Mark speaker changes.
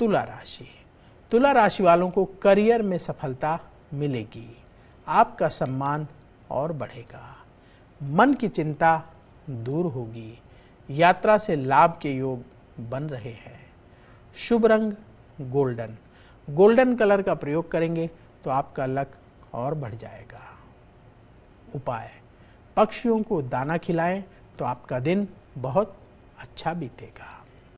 Speaker 1: तुला राशि तुला राशि वालों को करियर में सफलता मिलेगी आपका सम्मान और बढ़ेगा मन की चिंता दूर होगी यात्रा से लाभ के योग बन रहे हैं शुभ रंग गोल्डन गोल्डन कलर का प्रयोग करेंगे तो आपका लक और बढ़ जाएगा उपाय पक्षियों को दाना खिलाएं तो आपका दिन बहुत अच्छा बीतेगा